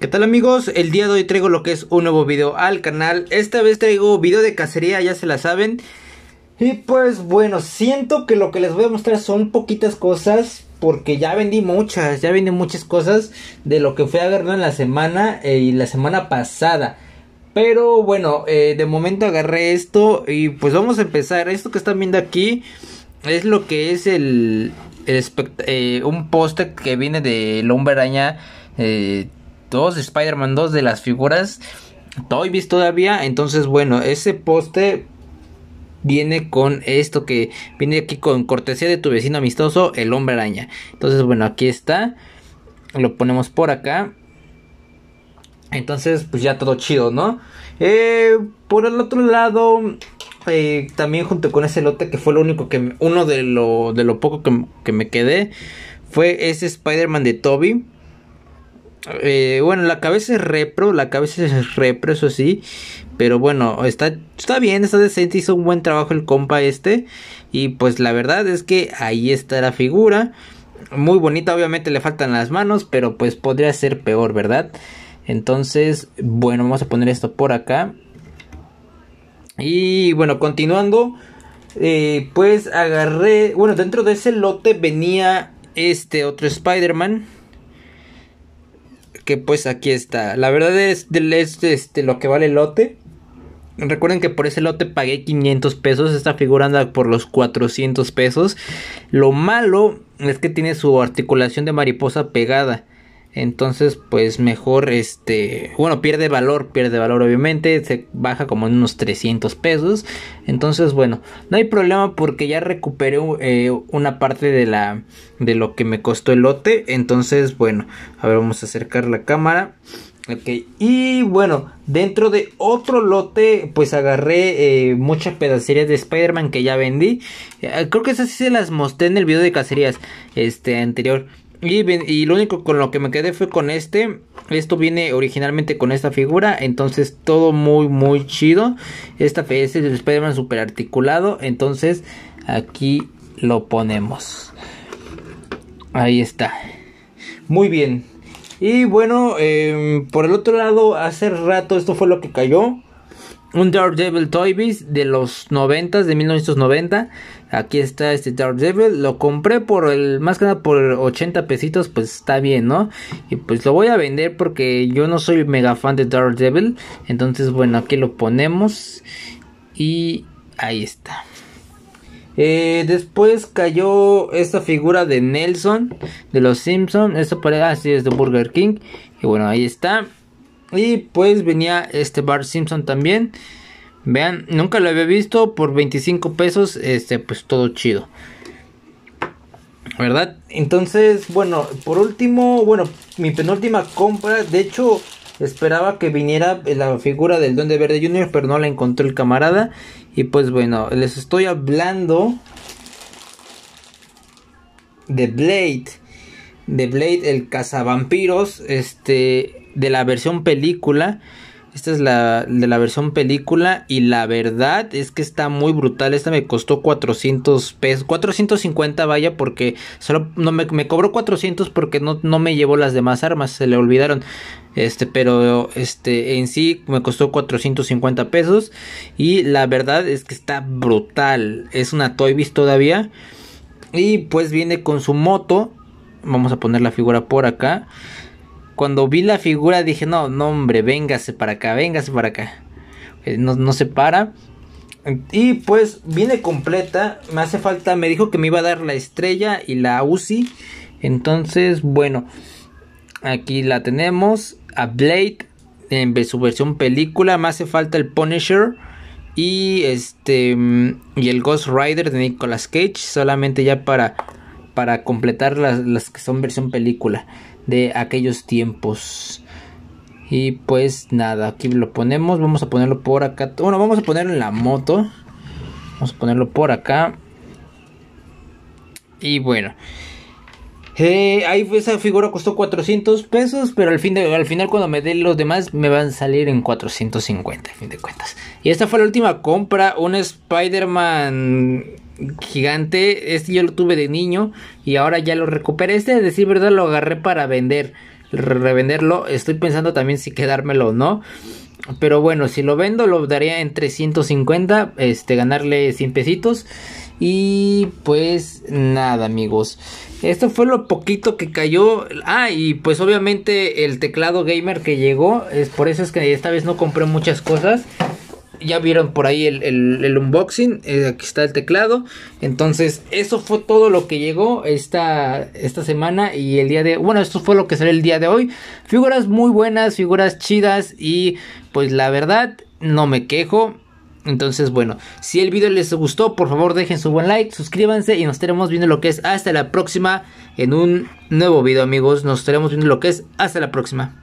¿Qué tal amigos? El día de hoy traigo lo que es un nuevo video al canal. Esta vez traigo video de cacería, ya se la saben. Y pues bueno, siento que lo que les voy a mostrar son poquitas cosas. Porque ya vendí muchas, ya vendí muchas cosas de lo que fui agarrar en la semana eh, y la semana pasada. Pero bueno, eh, de momento agarré esto y pues vamos a empezar. Esto que están viendo aquí es lo que es el, eh, un póster que viene de Lombaraña eh, 2, Spider-Man 2 de las figuras Toy todavía. Entonces, bueno, ese poste viene con esto que viene aquí con cortesía de tu vecino amistoso, el hombre araña. Entonces, bueno, aquí está. Lo ponemos por acá. Entonces, pues ya todo chido, ¿no? Eh, por el otro lado, eh, también junto con ese lote que fue lo único que... Uno de lo, poco que, que me quedé fue ese Spider-Man de Toby. Eh, bueno, la cabeza es repro, la cabeza es repro, eso sí. Pero bueno, está, está bien, está decente, hizo un buen trabajo el compa este. Y pues la verdad es que ahí está la figura. Muy bonita, obviamente le faltan las manos, pero pues podría ser peor, ¿verdad? Entonces, bueno, vamos a poner esto por acá. Y bueno, continuando, eh, pues agarré, bueno, dentro de ese lote venía este otro Spider-Man que pues aquí está. La verdad es, es este, lo que vale el lote. Recuerden que por ese lote pagué 500 pesos. Esta figura anda por los 400 pesos. Lo malo es que tiene su articulación de mariposa pegada. Entonces, pues mejor este, bueno, pierde valor, pierde valor obviamente, se baja como en unos 300 pesos. Entonces, bueno, no hay problema porque ya recuperé eh, una parte de la de lo que me costó el lote. Entonces, bueno, a ver, vamos a acercar la cámara. Ok, y bueno, dentro de otro lote, pues agarré eh, muchas pedacerías de Spider-Man que ya vendí. Eh, creo que esas sí se las mostré en el video de cacerías este anterior. Y, lo único con lo que me quedé fue con este. Esto viene originalmente con esta figura. Entonces todo muy muy chido. Esta este es el Spider-Man super articulado. Entonces aquí lo ponemos. Ahí está. Muy bien. Y bueno, em, por el otro lado, hace rato esto fue lo que cayó un Daredevil Beast de los 90, de 1990. Aquí está este Devil. Lo compré por el, más que nada por 80 pesitos, pues está bien, ¿no? Y pues lo voy a vender porque yo no soy mega fan de Devil. Entonces, bueno, aquí lo ponemos. Y ahí está. Eh, después cayó esta figura de Nelson de los Simpsons. Esto por así ah, es de Burger King. Y bueno, ahí está. Y pues venía este Bart Simpson también. Vean, nunca lo había visto por 25 pesos. Este, pues todo chido. ¿Verdad? Entonces, bueno, por último, bueno, mi penúltima compra. De hecho, esperaba que viniera la figura del de Verde Junior, pero no la encontró el camarada. Y pues bueno, les estoy hablando de Blade de Blade, el cazavampiros, este, de la versión película. Esta es la de la versión película y la verdad es que está muy brutal. Esta me costó 400 pesos, 450 vaya porque solo no me, me cobró 400 porque no, no me llevó las demás armas, se le olvidaron. Este, pero este en sí me costó 450 pesos y la verdad es que está brutal. Es una Toy todavía. Y pues viene con su moto Vamos a poner la figura por acá. Cuando vi la figura dije, no, no hombre, véngase para acá, véngase para acá. Eh, no, se para. Y pues viene completa. Me hace falta, me dijo que me iba a dar la estrella y la UCI. Entonces, bueno, aquí la tenemos. A Blade en su versión película. Me hace falta el Punisher. Y este. Mm, y el Ghost Rider de Nicolas Cage. Solamente ya para para completar las, que son versión película de aquellos tiempos. Y pues nada, aquí lo ponemos. Vamos a ponerlo por acá. Bueno, vamos a ponerlo en la moto. Vamos a ponerlo por acá. Y bueno. Eh, ahí esa figura costó 400 pesos, pero al, fin de, al final cuando me den los demás me van a salir en 450, fin de cuentas. Y esta fue la última compra, un Spider-Man gigante. Este yo lo tuve de niño y ahora ya lo recuperé. Este, de decir verdad, lo agarré para vender, revenderlo. Estoy pensando también si quedármelo o no. Pero bueno, si lo vendo, lo daría en 350, este, ganarle 100 pesitos. Y pues nada, amigos. Esto fue lo poquito que cayó. Ah, y pues obviamente el teclado gamer que llegó. Es por eso es que esta vez no compré muchas cosas ya vieron por ahí el, unboxing, eh, aquí está el teclado. Entonces, eso fue todo lo que llegó esta, esta semana y el día de... Bueno, esto fue lo que salió el día de hoy. Figuras muy buenas, figuras chidas y pues la verdad, no me quejo. Entonces, bueno, si el video les gustó, por favor dejen su buen like, suscríbanse y nos estaremos viendo lo que es hasta la próxima en un nuevo video, amigos. Nos estaremos viendo lo que es hasta la próxima.